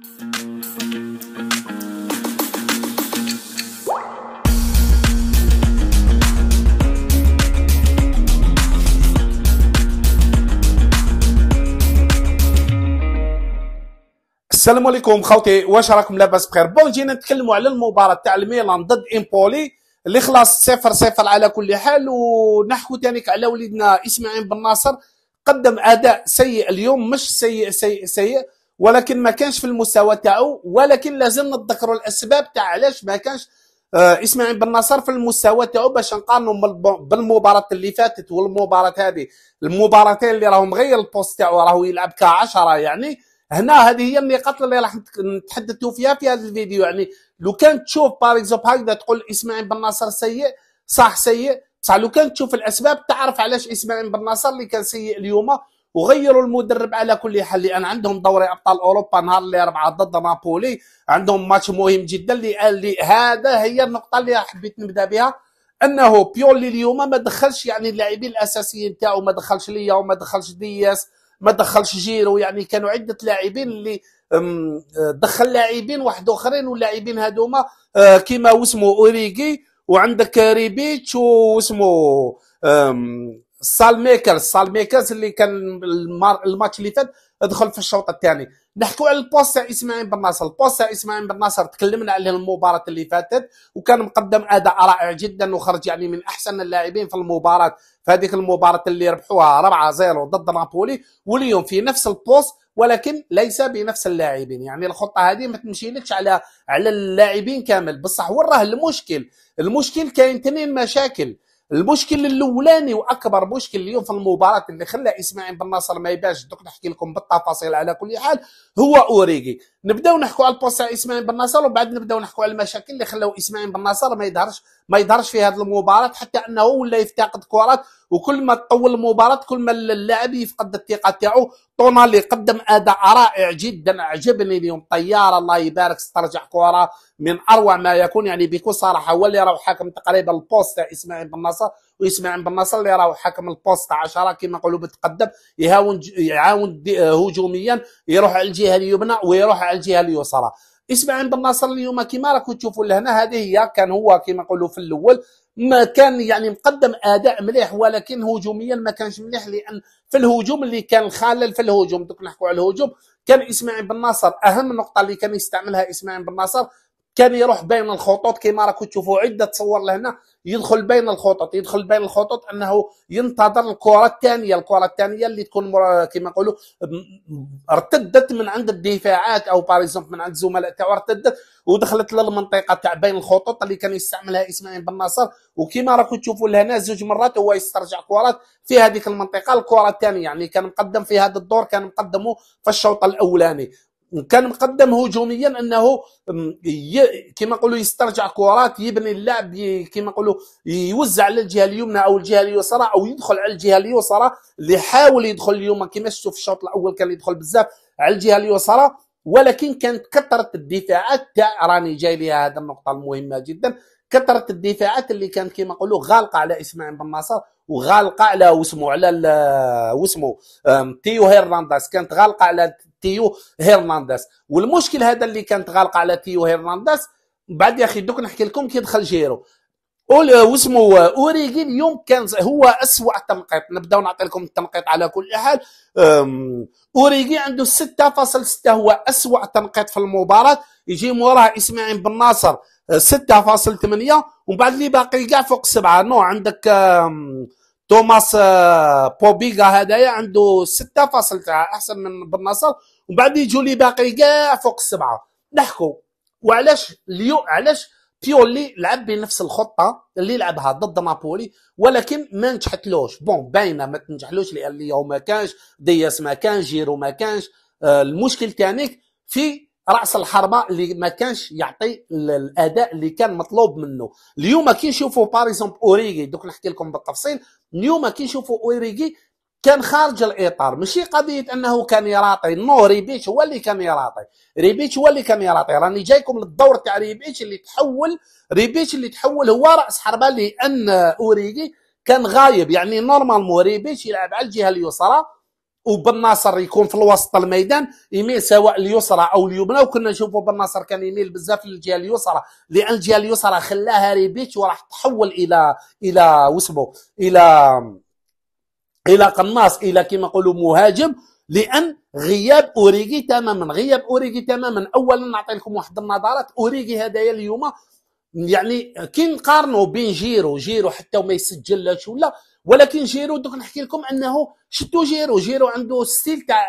السلام عليكم خوتي واش راكم لاباس بخير بون جينا نتكلموا على المباراه تاع الميلان ضد امبولي اللي خلاص صفر صفر على كل حال ونحكوا تانيك على وليدنا اسماعيل بن ناصر قدم اداء سيء اليوم مش سيء سيء سيء ولكن ما كانش في المستوى تاعو ولكن لازم نتذكروا الاسباب تاع علاش ما كانش آه اسماعيل بن نصر في المستوى تاعو باش نقارنوا بالمباراه اللي فاتت والمباراه هذه المباراتين اللي راهم غير البوست تاعو راهو يلعب ك10 يعني هنا هذه هي النقاط اللي راح نتحدثوا فيها في هذا الفيديو يعني لو كان تشوف باريكزوب هكذا تقول اسماعيل بن نصر سيء صح سيء بصح لو كان تشوف الاسباب تعرف علاش اسماعيل بن نصر اللي كان سيء اليوم وغيروا المدرب على كل حال لان عندهم دوري ابطال اوروبا نهار الاربعاء ضد نابولي عندهم ماتش مهم جدا اللي هذا هي النقطه اللي حبيت نبدا بها انه بيولي اليوم ما دخلش يعني اللاعبين الاساسيين تاعو ما دخلش ليا وما دخلش دياس ما دخلش جيرو يعني كانوا عده لاعبين اللي دخل لاعبين واحد اخرين واللاعبين هذوما أه، كيما واسمو اوريجي وعندك ريبيتش واسمو سال ميكرز سال ميكرز اللي كان الماتش اللي فات دخل في الشوط الثاني نحكوا على البوست تاع اسماعيل بن ناصر البوست تاع اسماعيل بن ناصر تكلمنا عليه المباراه اللي فاتت وكان مقدم اداء رائع جدا وخرج يعني من احسن اللاعبين في المباراه في هذيك المباراه اللي ربحوها 4 0 ضد نابولي واليوم في نفس البوست ولكن ليس بنفس اللاعبين يعني الخطه هذه ما تمشيلكش على على اللاعبين كامل بصح وين راه المشكل المشكل كاين تنين مشاكل المشكل الاولاني واكبر مشكل اليوم في المباراه اللي خلى اسماعيل بن ناصر ما يباش دوك نحكي لكم بالتفاصيل على كل حال هو اوريجي نبداو نحكوا على البوست تاع اسماعيل بن ناصر وبعد نبداو نحكوا على المشاكل اللي خلاو اسماعيل بن ناصر ما يظهرش ما يظهرش في هذه المباراه حتى انه ولا يفتقد كرات وكل ما تطول المباراه كل ما اللاعب يفقد الثقه تاعو طونالي اللي قدم اداء رائع جدا عجبني اليوم طياره الله يبارك استرجع كره من اروع ما يكون يعني بكل صراحه هو اللي راهو حاكم تقريبا البوست تاع اسماعيل بن نصر واسماعيل بن نصر اللي راهو حاكم البوست تاع 10 كما نقولوا بتقدم يهاون يعاون هجوميا يروح على الجهه اليمنى ويروح على الجهه اليسرى اسمع بن ناصر اليوم كيما راكم تشوفوا لهنا هذه هي كان هو كيما نقولوا في الاول ما كان يعني مقدم اداء مليح ولكن هجوميا ما كانش مليح لان في الهجوم اللي كان خلل في الهجوم دوك نحكوا على الهجوم كان اسماعيل بن ناصر اهم نقطه اللي كان يستعملها اسماعيل بن ناصر كان يروح بين الخطوط كما راكم تشوفوا عده صور لهنا يدخل بين الخطط يدخل بين الخطط انه ينتظر الكره الثانيه الكره الثانيه اللي تكون كما نقولوا ارتدت من عند الدفاعات او باريزون من عند الزملاء تاعو ارتدت ودخلت للمنطقه تاع بين الخطوط اللي كان يستعملها اسماعيل بن ناصر وكما راكم تشوفوا لهنا زوج مرات هو يسترجع كرات في هذيك المنطقه الكره الثانيه يعني كان مقدم في هذا الدور كان مقدمه في الشوط الاولاني كان مقدم هجوميا انه كما نقولوا يسترجع كرات يبني اللعب كما نقولوا يوزع على الجهه اليمنى او الجهه اليسرى او يدخل على الجهه اليسرى اللي حاول يدخل اليوم كما شفتوا في الشوط الاول كان يدخل بزاف على الجهه اليسرى ولكن كانت كثره الدفاعات تاع راني جاي لها هذه النقطه المهمه جدا كثره الدفاعات اللي كانت كما نقولوا غالقه على اسماعيل بن ناصر وغالقه على واسمو على واسمو تيو هيرنانديز كانت غالقه على تيو هيرنانديز والمشكل هذا اللي كانت غالقه على تيو هيرنانديز بعد يا اخي دوك نحكي لكم كي دخل جيرو واسمه اوريجين اليوم كان هو اسوء تنقيط نبداو نعطي لكم التنقيط على كل حال اوريجي عنده 6.6 هو اسوء تنقيط في المباراه يجي موراه اسماعيل بن ناصر 6.8 ومن بعد اللي باقي كاع فوق سبعه نو عندك توماس آه، بوبيغا هذايا عنده ستة تاع احسن من بن نصر ومن بعد يجوا لي باقي كاع فوق السبعه نحكوا وعلاش ليو علاش بيولي لعب بنفس الخطه اللي لعبها ضد نابولي ولكن ما نجحتلوش بون باينه ما تنجحلوش لان ليو ما كانش دياس ما كانش جيرو ما كانش آه، المشكل تاعك في راس الحربه اللي ما كانش يعطي الاداء اللي كان مطلوب منه اليوم كي نشوفوا باريزون اوريغي دوك نحكي لكم بالتفصيل اليوم كي نشوفوا اوريغي كان خارج الاطار ماشي قضيه انه كان يراطي نو ريبيتش هو اللي كان يراطي ريبيتش هو اللي كان يراطي راني جايكم للدور تاع ريبيتش اللي تحول ريبيتش اللي تحول هو راس حربه لان اوريغي كان غايب يعني نورمالمون ريبيتش يلعب على الجهه اليسرى وبن ناصر يكون في الوسط الميدان يميل سواء اليسرى او اليمنى وكنا نشوفوا بن ناصر كان يميل بزاف للجهه اليسرى لان الجهه اليسرى خلاها ريبيتش وراح تحول الى الى وسمو الى الى قناص الى كما نقولوا مهاجم لان غياب اوريجي تماما غياب اوريجي تماما اولا نعطي لكم واحد النظرات اوريجي هذايا اليوم يعني كي نقارنوا بين جيرو جيرو حتى وما يسجلش ولا ولكن جيرو دوك نحكي لكم انه شتو جيرو جيرو عنده ستيل تاع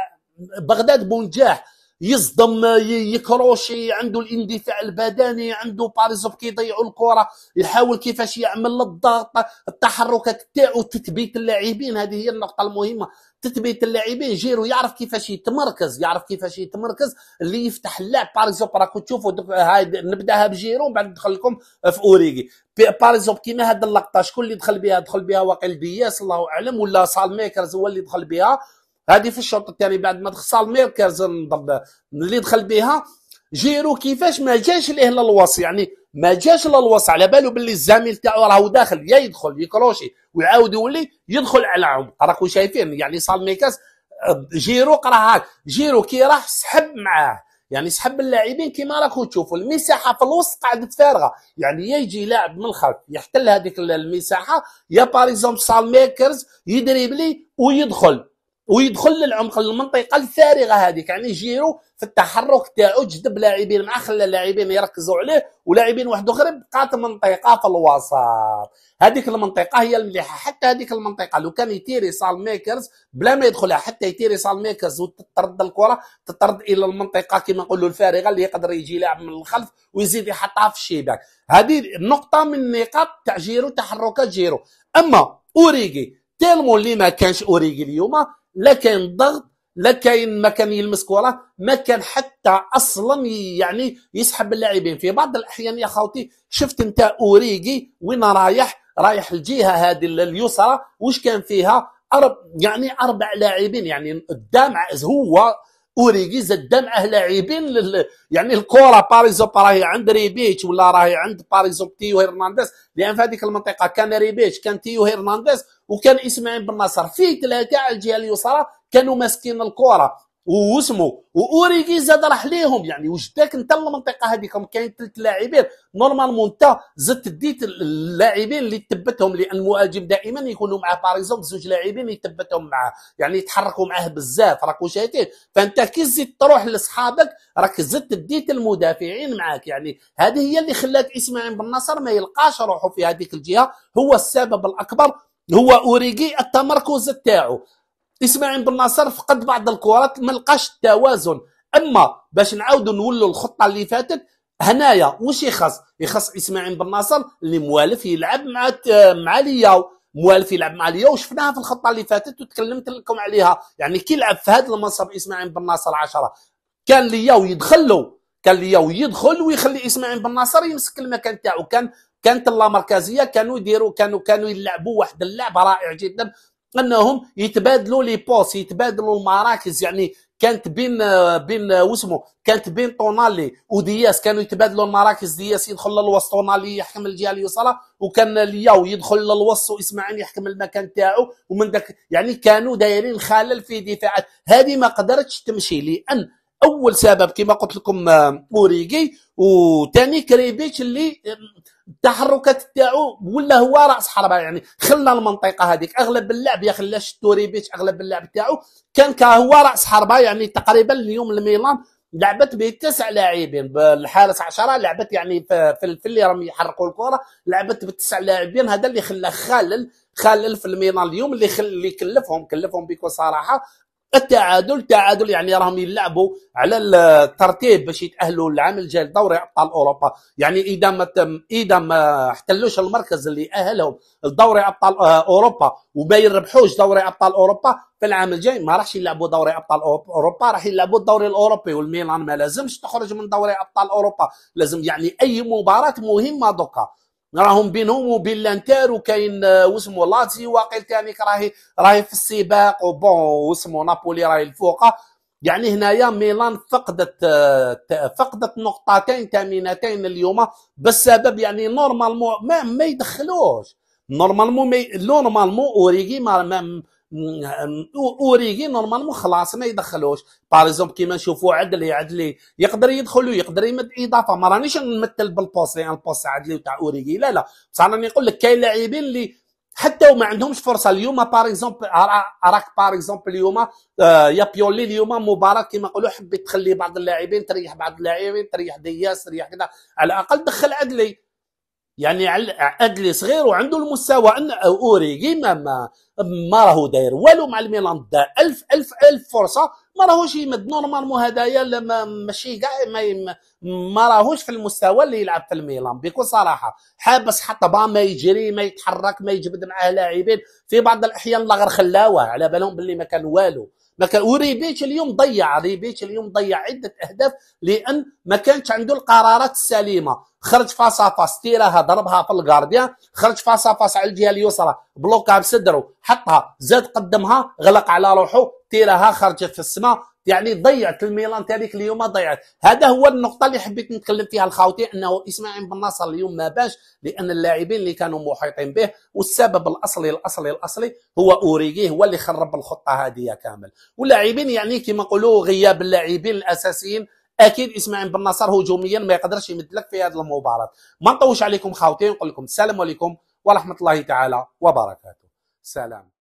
بغداد بونجاح يصدم يكروشي عنده الاندفاع البدني عنده باريزوف كيضيعوا الكره يحاول كيفاش يعمل الضغط التحركات تاعو تثبيت اللاعبين هذه هي النقطه المهمه تثبيت اللاعبين جيرو يعرف كيفاش يتمركز يعرف كيفاش يتمركز اللي يفتح اللعب باريزوب راكو راكم تشوفوا هاي نبداها بجيرو بعد ندخل لكم في اوريجي باريزوب كيما هاد اللقطه شكون اللي دخل بها دخل بها واقيل بياس الله اعلم ولا سال ميكرز هو اللي دخل بها هذه في الشوط الثاني بعد ما دخل سال ميكرز اللي دخل بها جيرو كيفاش ما جاش ليه للوص يعني ما جاش للوص على باله باللي الزميل تاعو راهو داخل يا يدخل يكروشي ويعاود يولي يدخل على عمق راكم شايفين يعني سالميكاس جيرو قرا هاك جيرو كي راح سحب معاه يعني سحب اللاعبين كيما راكم تشوفوا المساحه في الوسط قعدت فارغه يعني يا يجي لاعب من الخلف يحتل هذيك المساحه يا باريزوم سالميكرز يدريبلي ويدخل ويدخل للعمق المنطقه الفارغه هذيك يعني جيرو في التحرك تاعو جذب لاعبين معاه خلى اللاعبين يركزوا عليه ولاعبين واحد اخر بقات منطقه في الوسط هذيك المنطقه هي المليحه حتى هذيك المنطقه لو كان يتيري سال ميكرز بلا ما يدخلها حتى يتيري سال ميكرز وتطرد الكره تطرد الى المنطقه كما نقولوا الفارغه اللي يقدر يجي لاعب من الخلف ويزيد يحطها في الشباك هذه نقطه من نقاط تاع جيرو تحركات جيرو اما اوريجي تيلمون اللي ما كانش اوريجي اليوم لا كاين ضغط لا كاين ما كان يلمس كره ما كان حتى اصلا يعني يسحب اللاعبين في بعض الاحيان يا خوتي شفت انت اوريجي وين رايح رايح الجهه هذه اليسرى واش كان فيها أرب يعني اربع لاعبين يعني قدام هو اوريجي زاد معاه لاعبين لل... يعني الكره باريزو راهي عند ريبيتش ولا راهي عند باريزو تيو هيرنانديز لان في هذيك المنطقه كان ريبيتش كان تيو هيرنانديز وكان اسماعيل بن نصر فيه كاع الجهه اليسرى كانوا ماسكين الكره واسمو واوريجي زاد راح ليهم يعني واش داك انت المنطقه هذيك كاين ثلاث لاعبين نورمالمون انت زدت ديت اللاعبين اللي تثبتهم لان المهاجم دائما يكونوا مع باريزون زوج لاعبين يتبتهم معاه يعني يتحركوا معاه بزاف راكو شايفين فانت كي زدت تروح لصحابك راك زدت ديت المدافعين معاك يعني هذه هي اللي خلات اسماعيل بن نصر ما يلقاش روحه في هذيك الجهه هو السبب الاكبر هو اوريجي التمركز تاعو اسماعيل بن ناصر فقد بعض الكرات ما لقاش التوازن اما باش نعاودوا نولوا الخطه اللي فاتت هنايا واش يخص يخص اسماعيل بن ناصر اللي موالف يلعب مع مع لياو موالف يلعب مع لياو وشفناها في الخطه اللي فاتت وتكلمت لكم عليها يعني كي يلعب في هذا المنصب اسماعيل بن ناصر 10 كان لياو يدخل له كان لياو يدخل ويخلي اسماعيل بن ناصر يمسك المكان تاعو كان كانت لا مركزيه كانوا يديروا كانوا كانوا يلعبوا واحد اللعبه رائع جدا انهم يتبادلوا لي بوس يتبادلوا المراكز يعني كانت بين بين واسمه كانت بين طونالي ودياس كانوا يتبادلوا المراكز دياس يدخل للوسط طونالي يحكم الجهه اليسرى وكان لياو يدخل للوسط واسماعيل يحكم المكان تاعو ومن ذاك يعني كانوا دايرين خلل في دفاعات هذه ما قدرتش تمشي لان اول سبب كما قلت لكم آه، اوريجي وثاني كريبيتش اللي التحركات تاعو ولا هو راس حربه يعني خلى المنطقه هذيك اغلب اللعب يا خلى شتوريفيتش اغلب اللعب تاعو كان كهو راس حربه يعني تقريبا اليوم الميلان لعبت بتسع لاعبين بالحارس 10 لعبت يعني في, اللي راهم يحرقوا الكره لعبت بتسع لاعبين هذا اللي خلى خلل خلل في الميلان اليوم اللي خل... اللي كلفهم كلفهم بكل صراحه التعادل تعادل يعني راهم يلعبوا على الترتيب باش يتاهلوا العام الجاي لدوري ابطال اوروبا يعني اذا ما تم اذا ما احتلوش المركز اللي اهلهم لدوري ابطال آه، اوروبا وما يربحوش دوري ابطال اوروبا في العام الجاي ما راحش يلعبوا دوري ابطال اوروبا راح يلعبوا الدوري الاوروبي والميلان ما لازمش تخرج من دوري ابطال اوروبا لازم يعني اي مباراه مهمه دوكا راهم بينهم وبين الانتر وكاين آه، واسمو لاتسي واقيل تانيك راهي راهي في السباق وبون واسمو نابولي راهي الفوقه يعني هنايا ميلان فقدت آه، فقدت نقطتين ثمينتين اليوم بالسبب يعني نورمالمون ما ما يدخلوش نورمالمون ما نورمالمون اوريجي ما اوريغي نورمالمون خلاص ما يدخلوش باريزومبل كيما نشوفوا عدلي عدلي يقدر يدخل ويقدر يمد اضافه ما رانيش نمثل بالبوست لان البوست عدلي وتاع اوريغي لا لا بصح راني نقول لك كاين لاعبين اللي حتى وما عندهمش فرصه اليوم باريزومبل راك باريزومبل اليوم يا بيولي اليوم مباراه كيما نقولوا حبيت تخلي بعض اللاعبين تريح بعض اللاعبين تريح دياس تريح كذا على الاقل دخل عدلي يعني ادلي صغير وعنده المستوى ان اوريجي ما ما, ما راهو داير والو مع الميلان دا الف الف الف فرصه ما راهوش يمد نورمالمون هذايا ماشي كاع ما, ما راهوش في المستوى اللي يلعب في الميلان بكل صراحه حابس حطبه ما يجري ما يتحرك ما يجبد معاه لاعبين في بعض الاحيان الله غير خلاوه على بالهم باللي ما كان والو ما وريبيتش اليوم ضيع ريبيتش اليوم ضيع عده اهداف لان ما كانش عنده القرارات السليمه خرج فاس فاس تيراها ضربها في الغارديان خرج فاس فاس على الجهه اليسرى بلوكها بصدره حطها زاد قدمها غلق على روحه تيراها خرجت في السماء يعني ضيعت الميلان تاريخ اليوم ضيعت هذا هو النقطه اللي حبيت نتكلم فيها الخاوتي انه اسماعيل بن ناصر اليوم ما باش لان اللاعبين اللي كانوا محيطين به والسبب الاصلي الاصلي الاصلي هو اوريجي هو اللي خرب الخطه هذه كامل واللاعبين يعني كما نقولوا غياب اللاعبين الاساسيين اكيد اسماعيل بن ناصر هجوميا ما يقدرش يمد لك في هذه المباراه ما نطوش عليكم خاوتي نقول لكم السلام عليكم ورحمه الله تعالى وبركاته سلام